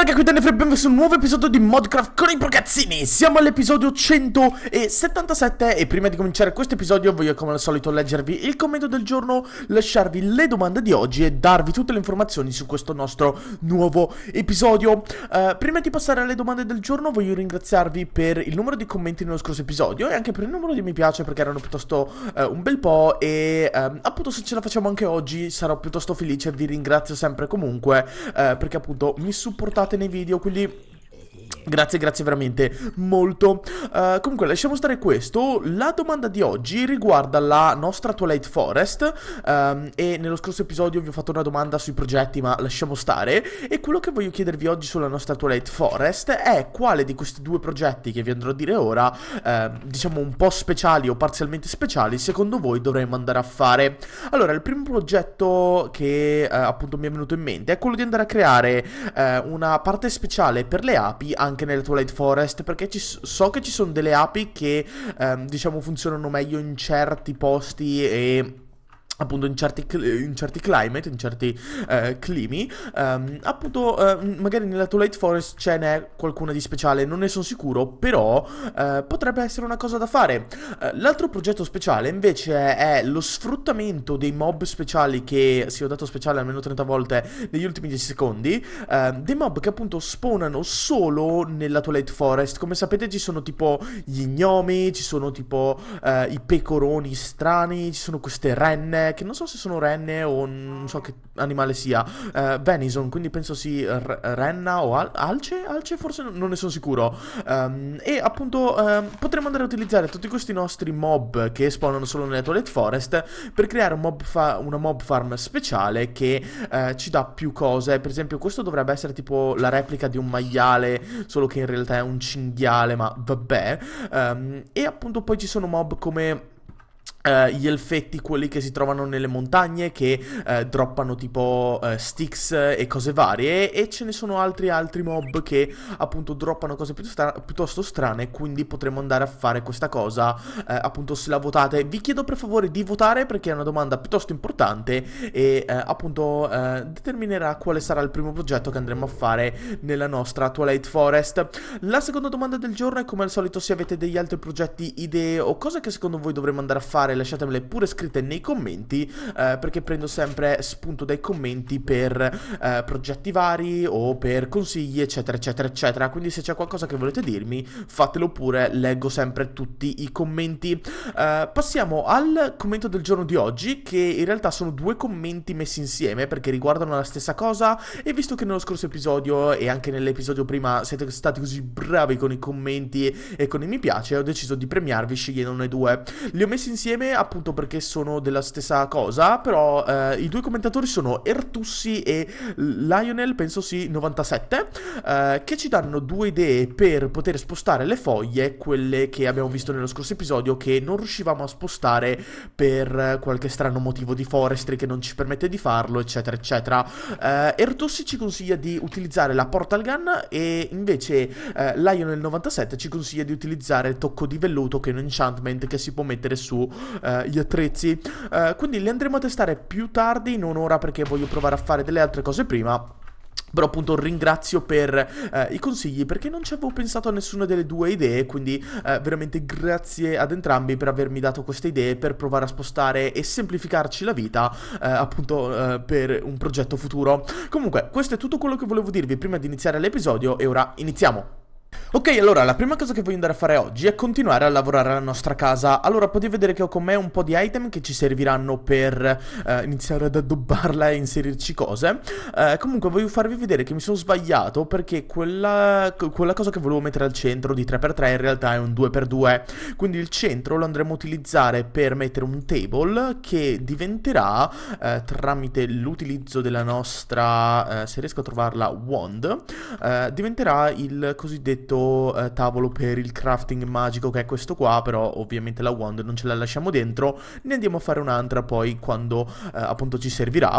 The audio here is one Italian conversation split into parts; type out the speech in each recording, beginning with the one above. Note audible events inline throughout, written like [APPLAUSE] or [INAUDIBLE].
raga, qui Daniel benvenuti su un nuovo episodio di Modcraft con i progazzini Siamo all'episodio 177 e prima di cominciare questo episodio voglio come al solito leggervi il commento del giorno Lasciarvi le domande di oggi e darvi tutte le informazioni su questo nostro nuovo episodio uh, Prima di passare alle domande del giorno voglio ringraziarvi per il numero di commenti nello scorso episodio E anche per il numero di mi piace perché erano piuttosto uh, un bel po' E uh, appunto se ce la facciamo anche oggi sarò piuttosto felice e Vi ringrazio sempre comunque eh, perché appunto mi supportate nei video, quindi Grazie, grazie veramente molto. Uh, comunque, lasciamo stare questo. La domanda di oggi riguarda la nostra Twilight Forest. Um, e nello scorso episodio vi ho fatto una domanda sui progetti, ma lasciamo stare. E quello che voglio chiedervi oggi sulla nostra Twilight Forest è quale di questi due progetti che vi andrò a dire ora, uh, diciamo un po' speciali o parzialmente speciali, secondo voi dovremmo andare a fare. Allora, il primo progetto che uh, appunto mi è venuto in mente è quello di andare a creare eh, una parte speciale per le api anche nelle Twilight Forest, perché ci, so che ci sono delle api che, ehm, diciamo, funzionano meglio in certi posti e appunto in certi, eh, in certi, climate, in certi eh, climi, ehm, appunto eh, magari nella Twilight Forest ce n'è qualcuna di speciale, non ne sono sicuro, però eh, potrebbe essere una cosa da fare. Eh, l'altro progetto speciale invece è lo sfruttamento dei mob speciali che, si ho dato speciale almeno 30 volte negli ultimi 10 secondi, ehm, dei mob che appunto spawnano solo nella Twilight Forest, come sapete ci sono tipo gli gnomi, ci sono tipo eh, i pecoroni strani, ci sono queste renne, eh, che non so se sono renne o non so che animale sia. Uh, venison, quindi penso sì, renna o al- alce? Alce forse non ne sono sicuro. Um, e appunto um, potremmo andare a utilizzare tutti questi nostri mob che spawnano solo nelle Toilet Forest per creare un mob fa- una mob farm speciale che uh, ci dà più cose. Per esempio questo dovrebbe essere tipo la replica di un maiale, solo che in realtà è un cinghiale, ma vabbè. Um, e appunto poi ci sono mob come eh, gli elfetti, quelli che si trovano nelle montagne, che uh, droppano tipo uh, sticks e cose varie, e ce ne sono altri altri mob che appunto droppano cose piuttosto, piuttosto strane, quindi potremmo andare a fare questa cosa, appunto se la votate. Vi chiedo per favore di votare perché è una domanda piuttosto importante e appunto determinerà quale sarà il primo progetto che andremo a fare nella nostra Twilight Forest. La seconda domanda del giorno è come al solito se avete degli altri progetti, idee o cose che secondo voi dovremmo andare a fare fare lasciatemele pure scritte nei commenti eh, perché prendo sempre spunto dai commenti per eh, progetti vari o per consigli eccetera eccetera eccetera quindi se c'è qualcosa che volete dirmi fatelo pure leggo sempre tutti i commenti eh, passiamo al commento del giorno di oggi che in realtà sono due commenti messi insieme perché riguardano la stessa cosa e visto che nello scorso episodio e anche nell'episodio prima siete stati così bravi con i commenti e con i mi piace ho deciso di premiarvi scegliendone due li ho messi insieme insieme appunto perché sono della stessa cosa, però eh, i due commentatori sono Ertussi e Lionel, penso sì, 97, eh, che ci danno due idee per poter spostare le foglie, quelle che abbiamo visto nello scorso episodio che non riuscivamo a spostare per qualche strano motivo di forestry che non ci permette di farlo, eccetera, eccetera. Eh, Ertussi ci consiglia di utilizzare la portal gun e invece eh, Lionel97 ci consiglia di utilizzare il tocco di velluto che è un enchantment che si può mettere su eh, gli attrezzi. Eh, quindi li andremo a testare più tardi, non ora perché voglio provare a fare delle altre cose prima. Però appunto ringrazio per eh, i consigli perché non ci avevo pensato a nessuna delle due idee, quindi eh, veramente grazie ad entrambi per avermi dato queste idee per provare a spostare e semplificarci la vita eh, appunto eh, per un progetto futuro. Comunque questo è tutto quello che volevo dirvi prima di iniziare l'episodio e ora iniziamo! Ok, allora, la prima cosa che voglio andare a fare oggi è continuare a lavorare alla nostra casa. Allora, potete vedere che ho con me un po' di item che ci serviranno per eh, iniziare ad addobbarla e inserirci cose. Eh, comunque, voglio farvi vedere che mi sono sbagliato perché quella, quella, cosa che volevo mettere al centro di 3x3 in realtà è un 2x2. Quindi il centro lo andremo a utilizzare per mettere un table che diventerà, eh, tramite l'utilizzo della nostra, eh, se riesco a trovarla, wand, eh, diventerà il cosiddetto cosiddetto eh, tavolo per il crafting magico che è questo qua, però ovviamente la wand non ce la lasciamo dentro, ne andiamo a fare un'altra poi quando eh, appunto ci servirà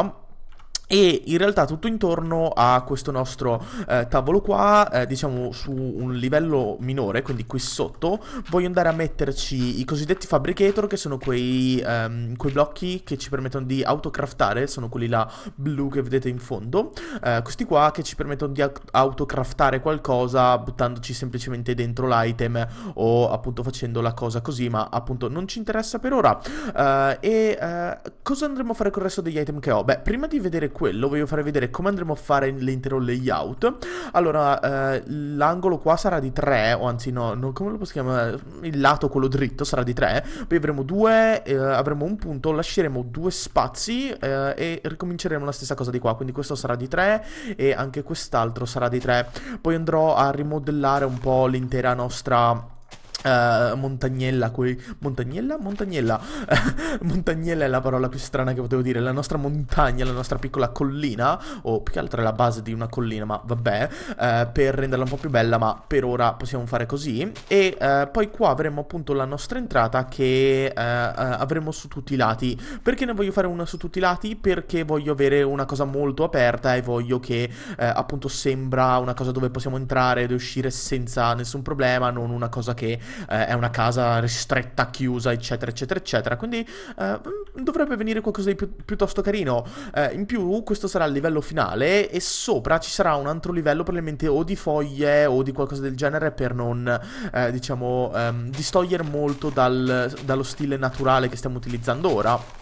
e in realtà tutto intorno a questo nostro eh, tavolo qua, eh, diciamo su un livello minore, quindi qui sotto, voglio andare a metterci i cosiddetti fabricator, che sono quei, ehm, quei blocchi che ci permettono di autocraftare, sono quelli là blu che vedete in fondo, eh, questi qua che ci permettono di autocraftare qualcosa buttandoci semplicemente dentro l'item o appunto facendo la cosa così, ma appunto non ci interessa per ora. Eh, e eh, cosa andremo a fare con il resto degli item che ho? Beh, prima di vedere quello voglio farvi vedere come andremo a fare l'intero layout Allora, eh, l'angolo qua sarà di 3, o anzi no, no, come lo posso chiamare? Il lato, quello dritto, sarà di 3 Poi avremo due eh, avremo un punto, lasceremo due spazi eh, e ricominceremo la stessa cosa di qua Quindi questo sarà di 3 e anche quest'altro sarà di 3 Poi andrò a rimodellare un po' l'intera nostra Uh, Montagnella, quei... Montagnella? Montagnella. [LAUGHS] Montagnella è la parola più strana che potevo dire. La nostra montagna, la nostra piccola collina, o più che altro è la base di una collina, ma vabbè, uh, per renderla un po' più bella, ma per ora possiamo fare così. E uh, poi qua avremo appunto la nostra entrata che avremo su tutti i lati. Perché ne voglio fare una su tutti i lati? Perché voglio avere una cosa molto aperta e voglio che appunto sembra una cosa dove possiamo entrare ed uscire senza nessun problema, non una cosa che eh, è una casa ristretta, chiusa, eccetera, eccetera, eccetera. Quindi eh, dovrebbe venire qualcosa di più, piuttosto carino. Eh, in più, questo sarà il livello finale e sopra ci sarà un altro livello probabilmente o di foglie o di qualcosa del genere per non, eh, diciamo, ehm, distogliere molto dal, dallo stile naturale che stiamo utilizzando ora.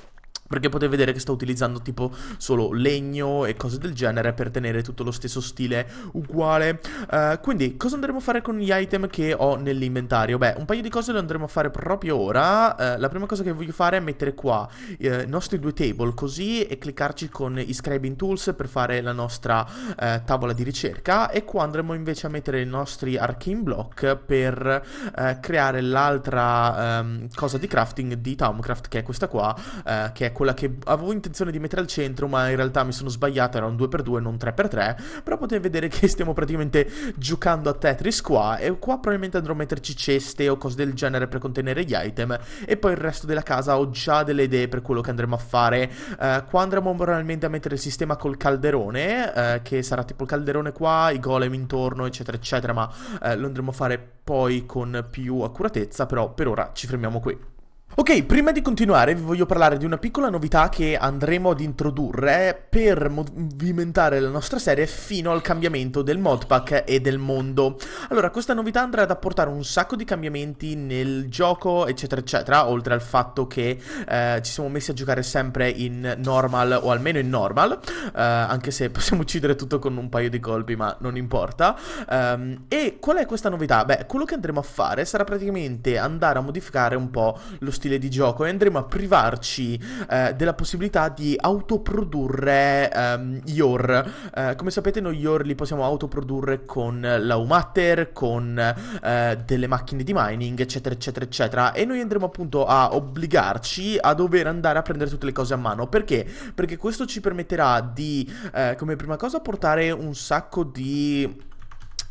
Perché potete vedere che sto utilizzando tipo solo legno e cose del genere per tenere tutto lo stesso stile uguale. Uh, quindi cosa andremo a fare con gli item che ho nell'inventario? Beh, un paio di cose le andremo a fare proprio ora. Uh, la prima cosa che voglio fare è mettere qua eh, i nostri due table così e cliccarci con i scribing tools per fare la nostra eh, tavola di ricerca. E qua andremo invece a mettere i nostri arcane block per eh, creare l'altra um, cosa di crafting di Tomcraft che è questa qua, eh, che è quella che avevo intenzione di mettere al centro, ma in realtà mi sono sbagliato, era un 2x2, non 3x3, però potete vedere che stiamo praticamente giocando a Tetris qua, e qua probabilmente andrò a metterci ceste o cose del genere per contenere gli item, e poi il resto della casa ho già delle idee per quello che andremo a fare, uh, qua andremo probabilmente a mettere il sistema col calderone, uh, che sarà tipo il calderone qua, i golem intorno, eccetera, eccetera, ma uh, lo andremo a fare poi con più accuratezza, però per ora ci fermiamo qui. Ok, prima di continuare vi voglio parlare di una piccola novità che andremo ad introdurre per movimentare la nostra serie fino al cambiamento del modpack e del mondo. Allora, questa novità andrà ad apportare un sacco di cambiamenti nel gioco, eccetera, eccetera, oltre al fatto che eh, ci siamo messi a giocare sempre in normal o almeno in normal, eh, anche se [LAUGHS] possiamo uccidere tutto con un paio di colpi, ma non importa. Um, e qual è questa novità? Beh, quello che andremo a fare sarà praticamente andare a modificare un po' lo stile stile di gioco e andremo a privarci eh, della possibilità di autoprodurre ehm, IOR. Eh, come sapete noi IOR li possiamo autoprodurre con la Umatter, con eh, delle macchine di mining, eccetera, eccetera, eccetera. E noi andremo appunto a obbligarci a dover andare a prendere tutte le cose a mano. Perché? Perché questo ci permetterà di, eh, come prima cosa, portare un sacco di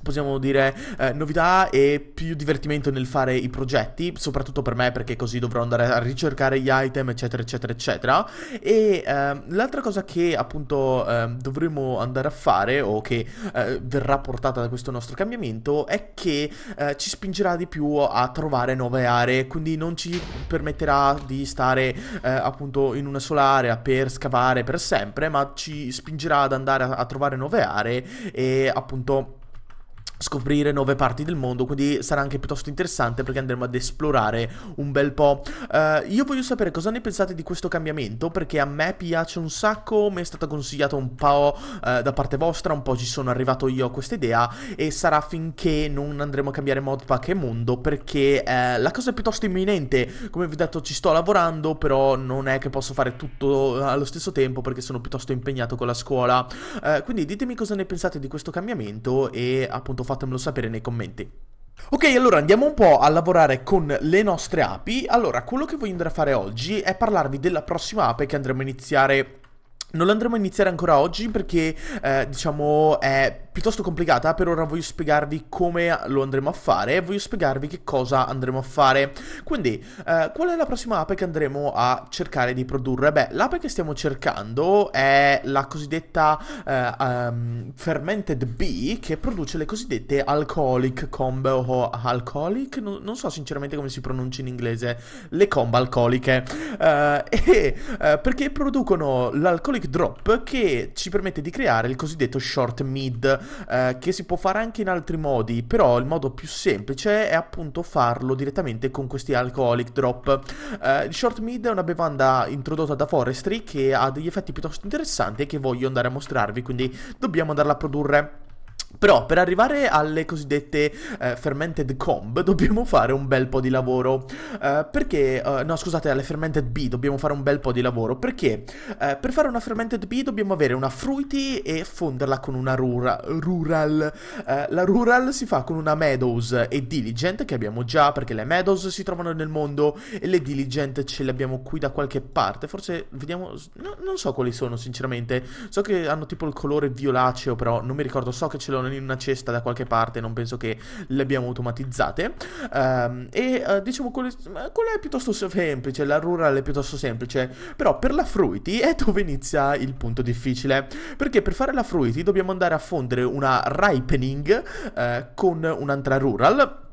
possiamo dire, eh, novità e più divertimento nel fare i progetti, soprattutto per me perché così dovrò andare a ricercare gli item, eccetera, eccetera, eccetera. E eh, l'altra cosa che appunto eh, dovremo andare a fare o che eh, verrà portata da questo nostro cambiamento è che eh, ci spingerà di più a trovare nuove aree, quindi non ci permetterà di stare eh, appunto in una sola area per scavare per sempre, ma ci spingerà ad andare a, a trovare nuove aree e appunto scoprire nuove parti del mondo, quindi sarà anche piuttosto interessante perché andremo ad esplorare un bel po'. Uh, io voglio sapere cosa ne pensate di questo cambiamento perché a me piace un sacco, mi è stato consigliato un po' uh, da parte vostra, un po' ci sono arrivato io a questa idea e sarà finché non andremo a cambiare modpack e mondo perché uh, la cosa è piuttosto imminente, come vi ho detto ci sto lavorando, però non è che posso fare tutto allo stesso tempo perché sono piuttosto impegnato con la scuola. quindi ditemi cosa ne pensate di questo cambiamento e appunto fatemelo sapere nei commenti. Ok, allora andiamo un po' a lavorare con le nostre api. Allora, quello che voglio andare a fare oggi è parlarvi della prossima ape che andremo a iniziare non l'andremo a iniziare ancora oggi perché, eh, diciamo, è piuttosto complicata. Per ora voglio spiegarvi come lo andremo a fare e voglio spiegarvi che cosa andremo a fare. Quindi, eh, qual è la prossima app che andremo a cercare di produrre? Beh, l'app che stiamo cercando è la cosiddetta eh, um, Fermented Bee che produce le cosiddette alcoholic combo o alcoholic. No, non so sinceramente come si pronuncia in inglese, le combo alcoliche. Eh, [LAUGHS] e eh, perché producono l'alcolic drop che ci permette di creare il cosiddetto short mid eh, che si può fare anche in altri modi, però il modo più semplice è appunto farlo direttamente con questi alcoholic drop. Eh, il short mid è una bevanda introdotta da Forestry che ha degli effetti piuttosto interessanti e che voglio andare a mostrarvi, quindi dobbiamo andarla a produrre. Però per arrivare alle cosiddette eh, fermented comb [LAUGHS] dobbiamo fare un bel po' di lavoro. Eh, perché, eh, no scusate, alle fermented B dobbiamo fare un bel po' di lavoro. Perché eh, per fare una fermented B dobbiamo avere una fruity e fonderla con una rura, rural. Eh, la rural si fa con una meadows e diligent che abbiamo già perché le meadows si trovano nel mondo e le diligent ce le abbiamo qui da qualche parte. Forse vediamo, no, non so quali sono sinceramente. So che hanno tipo il colore violaceo però non mi ricordo, so che ce l'ho metterlo in una cesta da qualche parte, non penso che le abbiamo automatizzate. Um, e uh, diciamo quella, è piuttosto semplice, la rural è piuttosto semplice, però per la fruity è dove inizia il punto difficile, perché per fare la fruity dobbiamo andare a fondere una ripening uh, con un'altra rural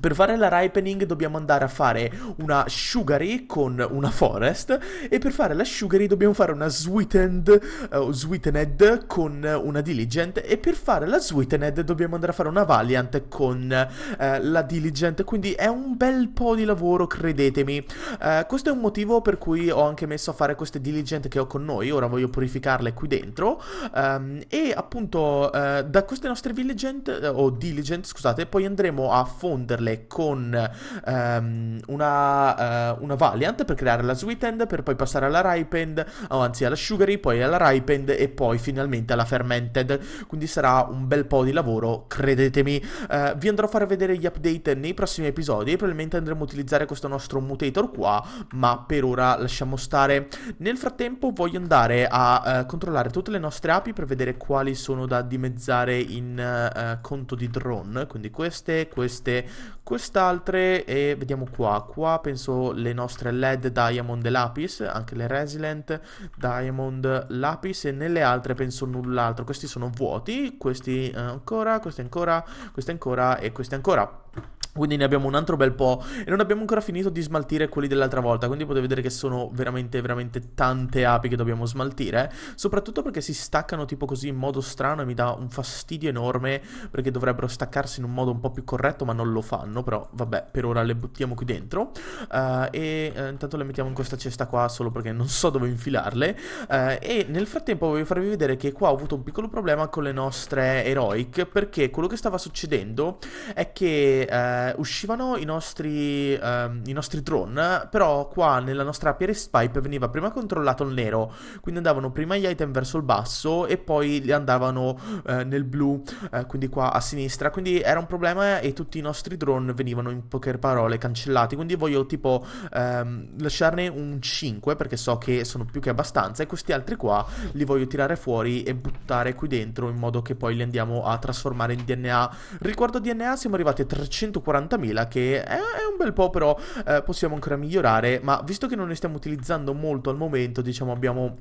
per fare la ripening dobbiamo andare a fare una sugary con una forest e per fare la sugary dobbiamo fare una sweetened, uh, sweetened con una diligent e per fare la sweetened dobbiamo andare a fare una valiant con uh, la diligent quindi è un bel po' di lavoro credetemi uh, questo è un motivo per cui ho anche messo a fare queste diligent che ho con noi ora voglio purificarle qui dentro um, e appunto da queste nostre diligent o diligent scusate poi andremo a fonderle mescolarle con um, una, uh, una Valiant per creare la Sweetend, per poi passare alla Ripend, oh, anzi alla Sugary, poi alla Ripend e poi finalmente alla Fermented. Quindi sarà un bel po' di lavoro, credetemi. Uh, vi andrò a far vedere gli update nei prossimi episodi e probabilmente andremo a utilizzare questo nostro mutator qua, ma per ora lasciamo stare. Nel frattempo voglio andare a uh, controllare tutte le nostre api per vedere quali sono da dimezzare in uh, conto di drone, quindi queste, queste, Quest'altre, e vediamo qua, qua penso le nostre LED Diamond e Lapis, anche le Resilient Diamond Lapis e nelle altre penso null'altro, questi sono vuoti, questi eh, ancora, questi ancora, questi ancora e questi ancora. Quindi ne abbiamo un altro bel po' e non abbiamo ancora finito di smaltire quelli dell'altra volta, quindi potete vedere che sono veramente, veramente tante api che dobbiamo smaltire, soprattutto perché si staccano tipo così in modo strano e mi dà un fastidio enorme perché dovrebbero staccarsi in un modo un po' più corretto ma non lo fanno, però vabbè, per ora le buttiamo qui dentro uh, e uh, intanto le mettiamo in questa cesta qua solo perché non so dove infilarle uh, e nel frattempo voglio farvi vedere che qua ho avuto un piccolo problema con le nostre heroic perché quello che stava succedendo è che eh, uscivano i nostri, ehm, i nostri drone, però qua nella nostra PRS pipe veniva prima controllato il nero, quindi andavano prima gli item verso il basso e poi li andavano eh, nel blu, eh, quindi qua a sinistra, quindi era un problema e tutti i nostri drone venivano in poche parole cancellati, quindi voglio tipo ehm, lasciarne un 5 perché so che sono più che abbastanza e questi altri qua li voglio tirare fuori e buttare qui dentro in modo che poi li andiamo a trasformare in DNA. Riguardo DNA siamo arrivati a 340 40.000 che è, è, un bel po' però eh, possiamo ancora migliorare, ma visto che non ne stiamo utilizzando molto al momento, diciamo abbiamo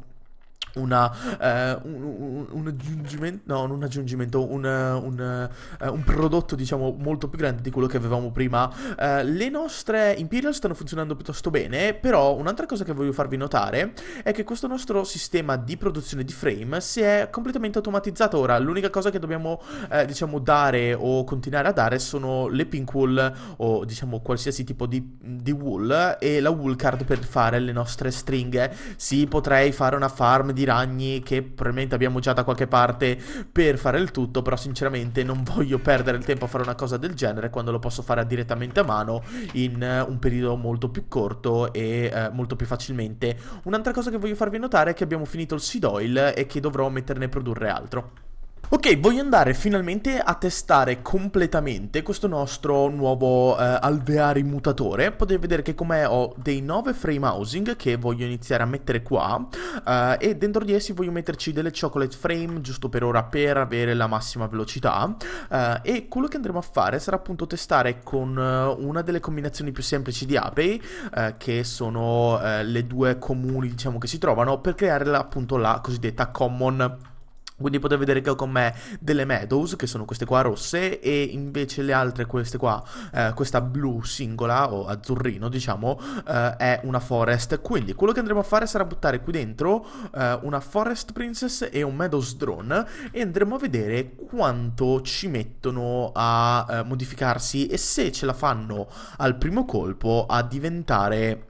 una, eh, un, un, aggiungimento, no, non un aggiungimento, un, eh, un, eh, un, prodotto diciamo molto più grande di quello che avevamo prima. Eh, le nostre Imperial stanno funzionando piuttosto bene, però un'altra cosa che voglio farvi notare è che questo nostro sistema di produzione di frame si è completamente automatizzato ora. L'unica cosa che dobbiamo eh, diciamo dare o continuare a dare sono le pink wool o diciamo qualsiasi tipo di, di wool e la wool card per fare le nostre stringhe. Sì, potrei fare una farm di di ragni che probabilmente abbiamo già da qualche parte per fare il tutto, però sinceramente non [LAUGHS] voglio perdere il tempo a fare una cosa del genere quando lo posso fare direttamente a mano in eh, un periodo molto più corto e eh, molto più facilmente. Un'altra cosa che voglio farvi notare è che abbiamo finito il seed oil e che dovrò metterne a produrre altro. Ok, voglio andare finalmente a testare completamente questo nostro nuovo eh, alveari mutatore. Potete vedere che com'è ho dei 9 frame housing che voglio iniziare a mettere qua eh, e dentro di essi voglio metterci delle chocolate frame giusto per ora per avere la massima velocità eh, e quello che andremo a fare sarà appunto testare con eh, una delle combinazioni più semplici di Ape eh, che sono eh, le due comuni diciamo che si trovano per creare appunto la cosiddetta common quindi potete vedere che ho con me delle Meadows, che sono queste qua rosse, e invece le altre, queste qua, eh, questa blu singola, o azzurrino, diciamo, eh, è una Forest. Quindi quello che andremo a fare sarà buttare qui dentro eh, una Forest Princess e un Meadows Drone, e andremo a vedere quanto ci mettono a eh, modificarsi e se ce la fanno al primo colpo a diventare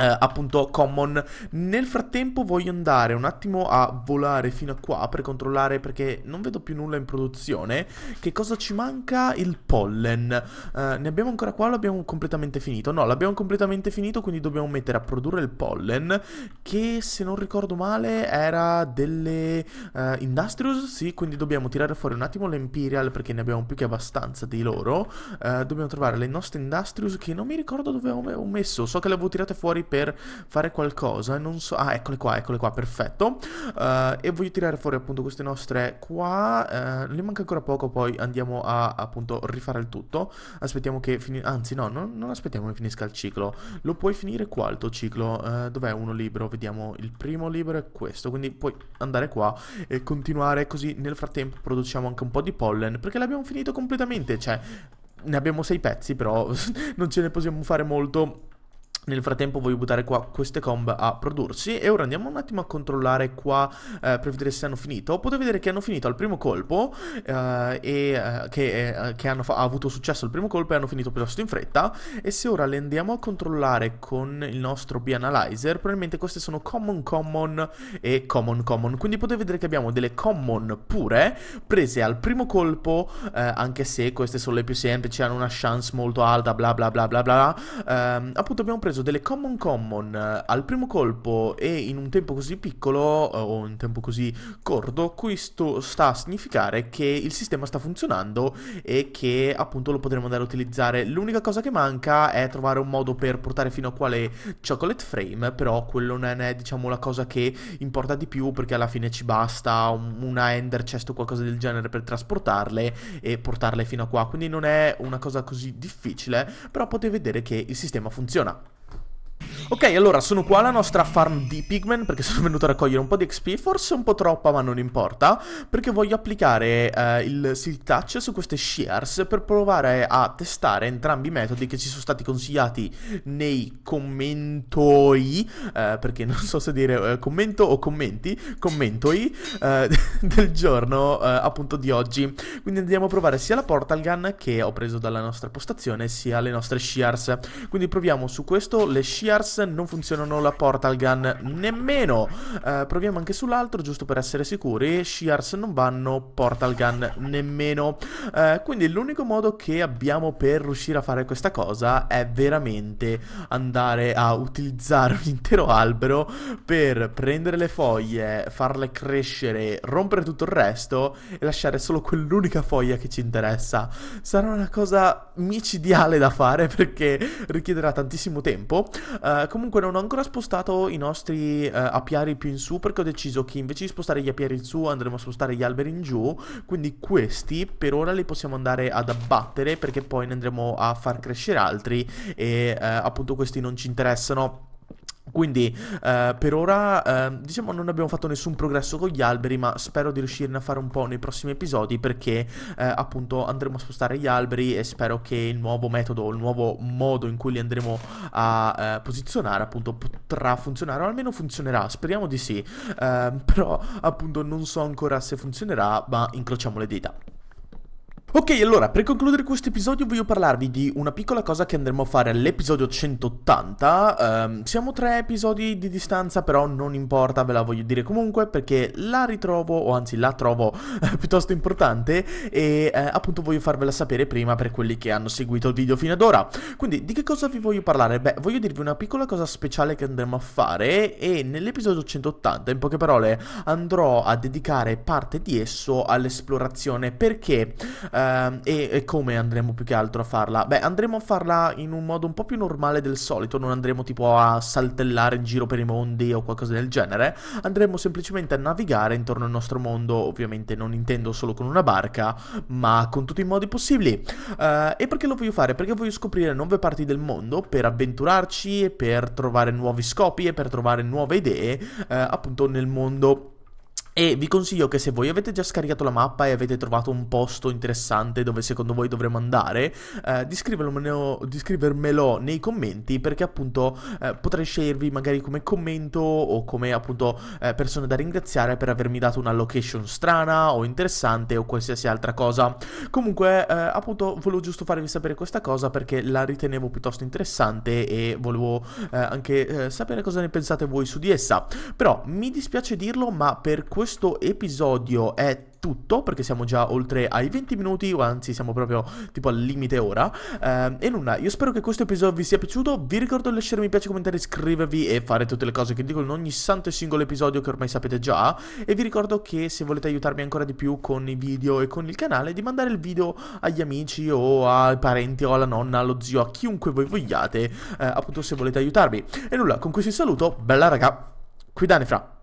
Uh, appunto common nel frattempo voglio andare un attimo a volare fino a qua per controllare perché non vedo più nulla in produzione che cosa ci manca il pollen uh, ne abbiamo ancora qua l'abbiamo completamente finito no l'abbiamo completamente finito quindi dobbiamo mettere a produrre il pollen che se non ricordo male era delle uh, industrious sì quindi dobbiamo tirare fuori un attimo le imperial perché ne abbiamo più che abbastanza di loro dobbiamo trovare le nostre industrious che non mi ricordo dove avevo messo so che le avevo tirate fuori per fare qualcosa non so... Ah, eccole qua, eccole qua, perfetto. Uh, e voglio tirare fuori appunto queste nostre qua. Uh, eh, ne manca ancora poco, poi andiamo a appunto rifare il tutto. Aspettiamo che finisca... Anzi, no, non, non, aspettiamo che finisca il ciclo. Lo puoi finire qua il tuo ciclo. Uh, dov'è uno libro? Vediamo, il primo libro è questo. Quindi puoi andare qua e continuare così. Nel frattempo produciamo anche un po' di pollen, perché l'abbiamo finito completamente. Cioè, ne abbiamo sei pezzi, però [LAUGHS] non ce ne possiamo fare molto nel frattempo voglio buttare qua queste comb a prodursi e ora andiamo un attimo a controllare qua eh, per vedere se hanno finito. Potete vedere che hanno finito al primo colpo eh, e eh, che, eh, che, hanno avuto successo al primo colpo e hanno finito piuttosto in fretta e se ora le andiamo a controllare con il nostro B-Analyzer probabilmente queste sono common common e common common quindi potete vedere che abbiamo delle common pure prese al primo colpo eh, anche se queste sono le più semplici hanno una chance molto alta bla bla bla bla bla ehm, appunto abbiamo preso preso delle common common eh, al primo colpo e in un tempo così piccolo eh, o in un tempo così corto, questo sta a significare che il sistema sta funzionando e che appunto lo potremo andare a utilizzare. L'unica cosa che manca è trovare un modo per portare fino a quale chocolate frame, però quello non è diciamo la cosa che importa di più perché alla fine ci basta una ender chest o qualcosa del genere per trasportarle e portarle fino a qua, quindi non è una cosa così difficile, però potete vedere che il sistema funziona. Ok, allora sono qua alla nostra farm di pigmen perché sono venuto a raccogliere un po' di XP, forse un po' troppa ma non importa, perché voglio applicare eh, il silk touch su queste shears per provare a testare entrambi i metodi che ci sono stati consigliati nei commentoi, eh, perché non so se dire eh, commento o commenti, commentoi eh, [LAUGHS] del giorno eh, appunto di oggi. Quindi andiamo a provare sia la portal gun che ho preso dalla nostra postazione sia le nostre shears. Quindi proviamo su questo le shears non funzionano la portal gun nemmeno eh, proviamo anche sull'altro giusto per essere sicuri shears non vanno portal gun nemmeno eh, quindi l'unico modo che abbiamo per riuscire a fare questa cosa è veramente andare a utilizzare un intero albero per prendere le foglie farle crescere rompere tutto il resto e lasciare solo quell'unica foglia che ci interessa sarà una cosa micidiale da fare perché richiederà tantissimo tempo uh, comunque non ho ancora spostato i nostri eh, apiari più in su perché ho deciso che invece di spostare gli apiari in su andremo a spostare gli alberi in giù. Quindi questi per ora li possiamo andare ad abbattere perché poi ne andremo a far crescere altri e eh, appunto questi non ci interessano. Quindi eh, per ora eh, diciamo non abbiamo fatto nessun progresso con gli alberi ma spero di riuscirne a fare un po' nei prossimi episodi perché eh, appunto andremo a spostare gli alberi e spero che il nuovo metodo, il nuovo modo in cui li andremo a eh, posizionare appunto potrà funzionare o almeno funzionerà, speriamo di sì, ehm, però appunto non so ancora se funzionerà ma incrociamo le dita. Ok, allora, per concludere questo episodio voglio parlarvi di una piccola cosa che andremo a fare all'episodio 180. Um, ehm, siamo tre episodi di distanza, però non importa, ve la voglio dire comunque perché la ritrovo, o anzi la trovo eh, [LAUGHS] piuttosto importante e eh, appunto voglio farvela sapere prima per quelli che hanno seguito il video fino ad ora. Quindi, di che cosa vi voglio parlare? Beh, voglio dirvi una piccola cosa speciale che andremo a fare e nell'episodio 180, in poche parole, andrò a dedicare parte di esso all'esplorazione perché... Eh, Ehm, e, e, come andremo più che altro a farla? Beh, andremo a farla in un modo un po' più normale del solito, non andremo tipo a saltellare in giro per i mondi o qualcosa del genere, andremo semplicemente a navigare intorno al nostro mondo, ovviamente non intendo solo con una barca, ma con tutti i modi possibili. Uh, e perché lo voglio fare? Perché voglio scoprire nuove parti del mondo per avventurarci, per trovare nuovi scopi e per trovare nuove idee uh, appunto nel mondo e vi consiglio che se voi avete già scaricato la mappa e avete trovato un posto interessante dove secondo voi dovremmo andare, eh, descrivermelo nei commenti perché appunto eh, potrei scegliervi magari come commento o come appunto eh, persone da ringraziare per avermi dato una location strana o interessante o qualsiasi altra cosa. Comunque eh, appunto volevo giusto farvi sapere questa cosa perché la ritenevo piuttosto interessante e volevo eh, anche eh, sapere cosa ne pensate voi su di essa. Però mi dispiace dirlo ma per questo questo episodio è tutto perché siamo già oltre ai 20 minuti o anzi siamo proprio tipo al limite ora eh, e nulla io spero che questo episodio vi sia piaciuto vi ricordo di lasciare mi piace commentare iscrivervi e fare tutte le cose che dico in ogni santo e singolo episodio che ormai sapete già e vi ricordo che se volete aiutarmi ancora di più con i video e con il canale di mandare il video agli amici o ai parenti o alla nonna allo zio a chiunque voi vogliate eh, appunto se volete aiutarmi e nulla con questo saluto bella raga qui Danefra